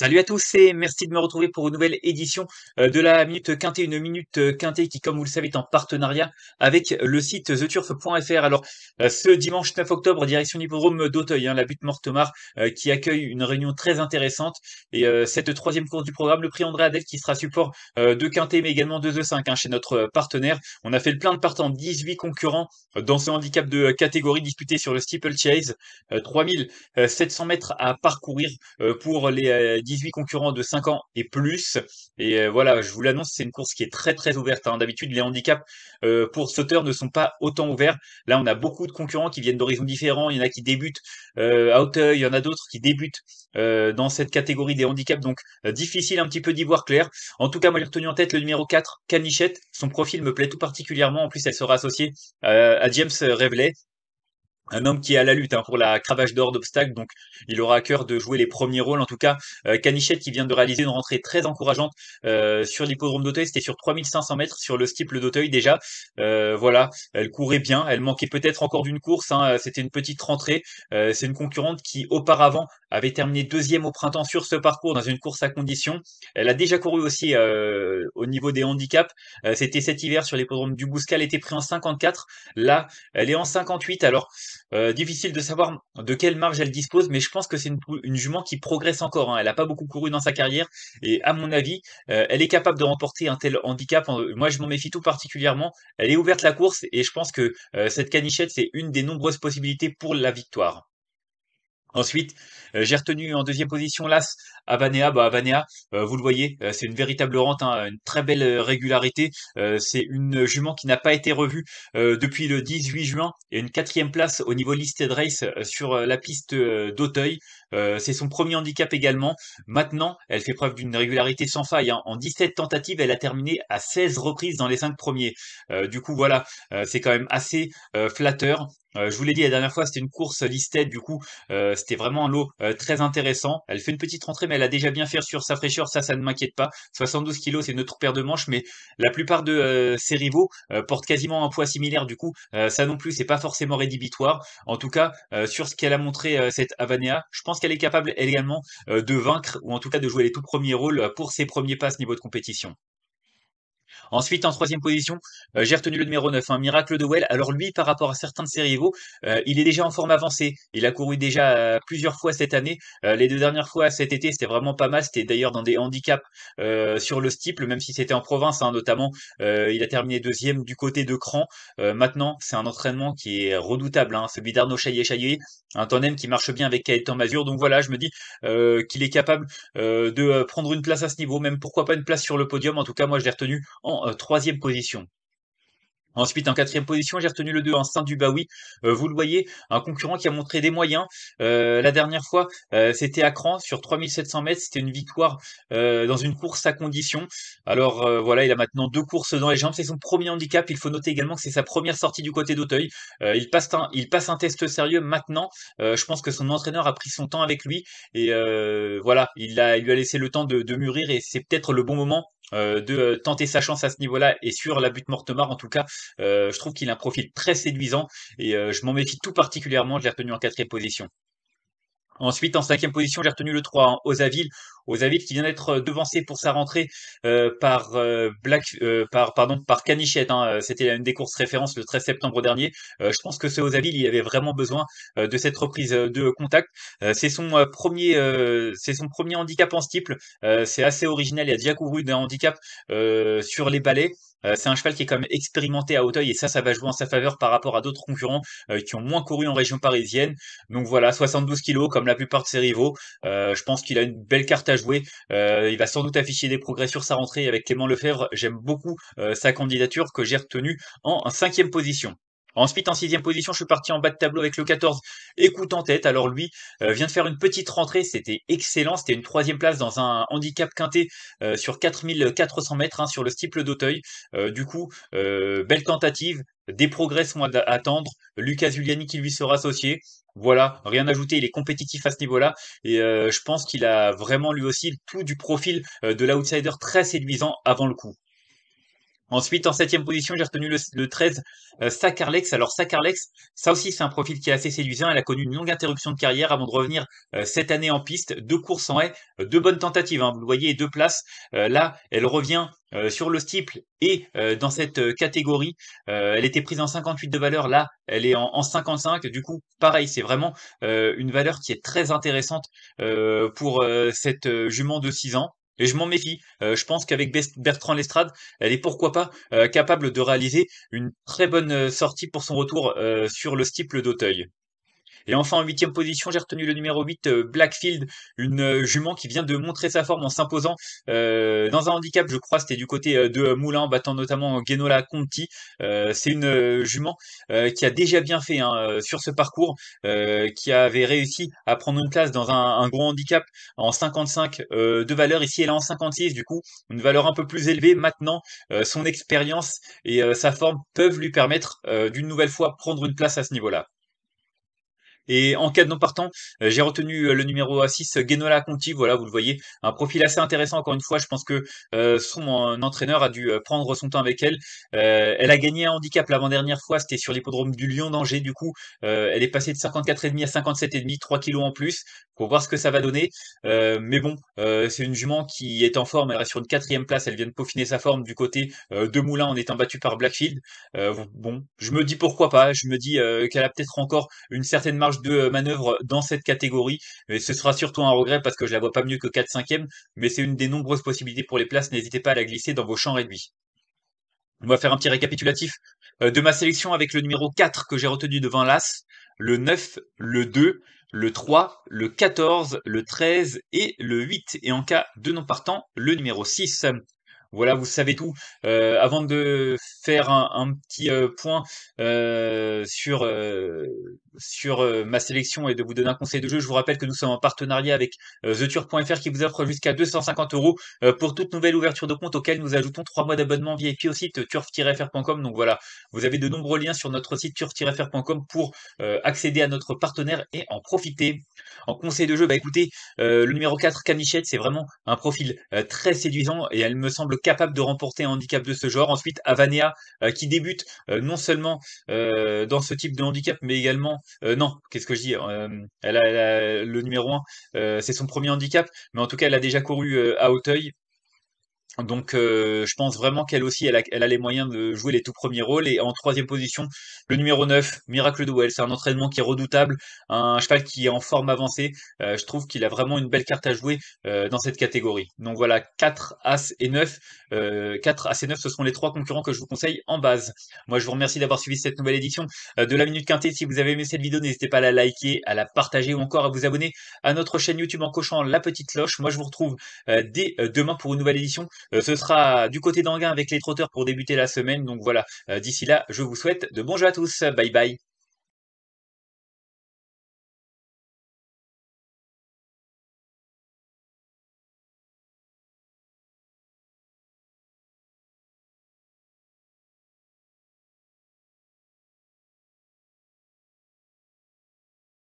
Salut à tous et merci de me retrouver pour une nouvelle édition euh, de la Minute Quintée, une Minute Quintée qui, comme vous le savez, est en partenariat avec le site theturf.fr. Alors, euh, ce dimanche 9 octobre, direction l'hippodrome d'Auteuil, hein, la butte Mortemar euh, qui accueille une réunion très intéressante. Et cette troisième course du programme, le prix André Adel qui sera support de Quintée, mais également de The 5 hein, chez notre partenaire. On a fait le plein de partants, 18 concurrents dans ce handicap de catégorie disputé sur le Chase 3700 mètres à parcourir pour les 18 concurrents de 5 ans et plus. Et euh, voilà, je vous l'annonce, c'est une course qui est très très ouverte. Hein. D'habitude, les handicaps euh, pour sauteurs ne sont pas autant ouverts. Là, on a beaucoup de concurrents qui viennent d'horizons différents. Il y en a qui débutent euh, à Hauteuil, il y en a d'autres qui débutent dans cette catégorie des handicaps. Donc, difficile un petit peu d'y voir clair. En tout cas, moi, j'ai retenu en tête le numéro 4, Canichette. Son profil me plaît tout particulièrement. En plus, elle sera associée à James Revelet, un homme qui est à la lutte hein, pour la cravache d'or d'obstacles, donc il aura à cœur de jouer les premiers rôles. En tout cas, euh, Canichette qui vient de réaliser une rentrée très encourageante euh, sur l'hippodrome d'Auteuil, c'était sur 3500 mètres sur le steeple d'Auteuil déjà. Euh, voilà, elle courait bien, elle manquait peut-être encore d'une course, hein. c'était une petite rentrée. c'est une concurrente qui auparavant avait terminé deuxième au printemps sur ce parcours dans une course à conditions. Elle a déjà couru aussi euh, au niveau des handicaps. Euh, c'était cet hiver sur l'hippodrome du Bouscal. Elle était prise en 54. Là, elle est en 58. Alors, euh, difficile de savoir de quelle marge elle dispose, mais je pense que c'est une, jument qui progresse encore. Hein. Elle n'a pas beaucoup couru dans sa carrière. Et à mon avis, elle est capable de remporter un tel handicap. Moi, je m'en méfie tout particulièrement. Elle est ouverte la course et je pense que cette canichette, c'est une des nombreuses possibilités pour la victoire. Ensuite, euh, j'ai retenu en deuxième position l'As Avanea. Bah, Avanea, euh, vous le voyez, euh, c'est une véritable rente, hein, une très belle régularité. c'est une jument qui n'a pas été revue depuis le 18 juin et une quatrième place au niveau listed race sur la piste d'Auteuil. c'est son premier handicap également. Maintenant, elle fait preuve d'une régularité sans faille. Hein. En 17 tentatives, elle a terminé à 16 reprises dans les 5 premiers. du coup, voilà, c'est quand même assez flatteur. Euh, je vous l'ai dit la dernière fois, c'était une course listée, du coup, euh, c'était vraiment un lot euh, très intéressant. Elle fait une petite rentrée, mais elle a déjà bien fait sur sa fraîcheur, ça, ça ne m'inquiète pas. 72 kg, c'est notre paire de manches, mais la plupart de ses rivaux portent quasiment un poids similaire, du coup, ça non plus, c'est pas forcément rédhibitoire. En tout cas, sur ce qu'elle a montré, cette Avanea, je pense qu'elle est capable également de vaincre, ou en tout cas de jouer les tout premiers rôles pour ses premiers pas niveau de compétition. Ensuite, en troisième position, euh, j'ai retenu le numéro 9, un hein, Miracle de Well. Alors lui, par rapport à certains de ses rivaux, euh, il est déjà en forme avancée. Il a couru déjà euh, plusieurs fois cette année. les deux dernières fois cet été, c'était vraiment pas mal. C'était d'ailleurs dans des handicaps sur le steeple, même si c'était en province hein, notamment. il a terminé deuxième du côté de Cran. maintenant, c'est un entraînement qui est redoutable, hein, celui d'Arnaud chaillet Chaillé, un tandem qui marche bien avec Kaëtan Mazur. Donc voilà, je me dis qu'il est capable de prendre une place à ce niveau, même pourquoi pas une place sur le podium. En tout cas, moi, je l'ai retenu en euh, troisième position. Ensuite, en quatrième position, j'ai retenu le 2, sein du Baoui. Euh, vous le voyez, un concurrent qui a montré des moyens. Euh, la dernière fois, c'était à Cran, sur 3700 mètres. C'était une victoire dans une course à condition. Alors voilà, il a maintenant deux courses dans les jambes. C'est son premier handicap. Il faut noter également que c'est sa première sortie du côté d'Auteuil. il, passe un, il passe un test sérieux maintenant. je pense que son entraîneur a pris son temps avec lui. Et voilà, il, a, lui a laissé le temps de, de mûrir. Et c'est peut-être le bon moment euh, de euh, tenter sa chance à ce niveau-là et sur la butte Mortemar en tout cas, euh, je trouve qu'il a un profil très séduisant et je m'en méfie tout particulièrement, je l'ai retenu en quatrième position. Ensuite, en cinquième position, j'ai retenu le 3, hein, Osaville. qui vient d'être devancé pour sa rentrée euh, par euh, Black, euh, par pardon, par Canichette. Hein. C'était une des courses références le 13 septembre dernier. je pense que ce Osaville, il avait vraiment besoin de cette reprise de contact. c'est son premier, c'est son premier handicap en steeple. c'est assez original. Il a déjà couru d'un handicap sur les balais. Euh, c'est un cheval qui est quand même expérimenté à Hauteuil et ça, ça va jouer en sa faveur par rapport à d'autres concurrents euh, qui ont moins couru en région parisienne. Donc voilà, 72 kilos comme la plupart de ses rivaux. Euh, je pense qu'il a une belle carte à jouer. il va sans doute afficher des progrès sur sa rentrée avec Clément Lefebvre. J'aime beaucoup sa candidature que j'ai retenue en cinquième position. Ensuite, en sixième position, je suis parti en bas de tableau avec le 14, écoute en tête. Alors lui euh, vient de faire une petite rentrée, c'était excellent. C'était une troisième place dans un handicap quinté euh, sur 4400 mètres hein, sur le stiple d'Auteuil. Euh, du coup, belle tentative. Des progrès sont à attendre. Lucas Giuliani qui lui sera associé. Voilà, rien à ajouter, il est compétitif à ce niveau-là et je pense qu'il a vraiment lui aussi tout du profil de l'outsider très séduisant avant le coup. Ensuite, en septième position, j'ai retenu le, 13, euh, SACARLEX. Alors Sakarlex, ça aussi c'est un profil qui est assez séduisant. Elle a connu une longue interruption de carrière avant de revenir euh, cette année en piste. Deux courses en haie, euh, deux bonnes tentatives, hein. vous le voyez, deux places. là, elle revient sur le steeple et dans cette catégorie. elle était prise en 58 de valeur, là elle est en, en 55. Du coup, pareil, c'est vraiment une valeur qui est très intéressante pour cette jument de 6 ans. Et je m'en méfie. Euh, je pense qu'avec Bertrand Lestrade, elle est pourquoi pas euh, capable de réaliser une très bonne euh, sortie pour son retour sur le steeple d'Auteuil. Et enfin, en huitième position, j'ai retenu le numéro 8, euh, Blackfield, une euh, jument qui vient de montrer sa forme en s'imposant euh, dans un handicap, je crois, c'était du côté de Moulin, battant notamment Genola Conti. c'est une jument qui a déjà bien fait hein, sur ce parcours, qui avait réussi à prendre une place dans un, un gros handicap en 55 de valeur. Ici, elle est en 56, du coup, une valeur un peu plus élevée. Maintenant, son expérience et sa forme peuvent lui permettre d'une nouvelle fois prendre une place à ce niveau-là. Et en cas de non partant, euh, j'ai retenu euh, le numéro 6, euh, Genola Conti. Voilà, vous le voyez, un profil assez intéressant. Encore une fois, je pense que son entraîneur a dû prendre son temps avec elle. elle a gagné un handicap l'avant-dernière fois, c'était sur l'hippodrome du lyon d'Angers. Du coup, elle est passée de 54,5 à 57,5, 3 kilos en plus. Pour voir ce que ça va donner. mais bon, c'est une jument qui est en forme. Elle reste sur une quatrième place. Elle vient de peaufiner sa forme du côté de Moulin en étant battue par Blackfield. bon, je me dis pourquoi pas. Je me dis qu'elle a peut-être encore une certaine marge de euh, manœuvre dans cette catégorie. Et ce sera surtout un regret parce que je la vois pas mieux que 4-5e, mais c'est une des nombreuses possibilités pour les places. N'hésitez pas à la glisser dans vos champs réduits. On va faire un petit récapitulatif euh, de ma sélection avec le numéro 4 que j'ai retenu devant l'As, le 9, le 2, le 3, le 14, le 13 et le 8. Et en cas de non partant, le numéro 6. Voilà, vous savez tout. Euh, avant de faire un, petit euh, point euh, sur sur ma sélection et de vous donner un conseil de jeu, je vous rappelle que nous sommes en partenariat avec theture.fr qui vous offre jusqu'à 250 euros pour toute nouvelle ouverture de compte auquel nous ajoutons trois mois d'abonnement VIP au site turf-fr.com. Donc voilà, vous avez de nombreux liens sur notre site turf-fr.com pour accéder à notre partenaire et en profiter. En conseil de jeu, bah écoutez, le numéro 4, Camichette, c'est vraiment un profil très séduisant et elle me semble capable de remporter un handicap de ce genre. Ensuite, Avanea euh, qui débute euh, non seulement euh, dans ce type de handicap, mais également non, qu'est-ce que je dis elle a, elle a, le numéro 1, c'est son premier handicap, mais en tout cas, elle a déjà couru à Hauteuil donc, euh, je pense vraiment qu'elle aussi, elle a, les moyens de jouer les tout premiers rôles. Et en troisième position, le numéro 9, Miracle de C'est un entraînement qui est redoutable, un cheval qui est en forme avancée. Euh, je trouve qu'il a vraiment une belle carte à jouer euh, dans cette catégorie. Donc voilà, 4 As et 9. 4 As et 9, ce sont les trois concurrents que je vous conseille en base. Moi, je vous remercie d'avoir suivi cette nouvelle édition de la Minute Quintée. Si vous avez aimé cette vidéo, n'hésitez pas à la liker, à la partager ou encore à vous abonner à notre chaîne YouTube en cochant la petite cloche. Moi, je vous retrouve dès demain pour une nouvelle édition euh, ce sera du côté d'Anguin avec les trotteurs pour débuter la semaine. Donc voilà, euh, d'ici là, je vous souhaite de bons jeux à tous. Bye bye.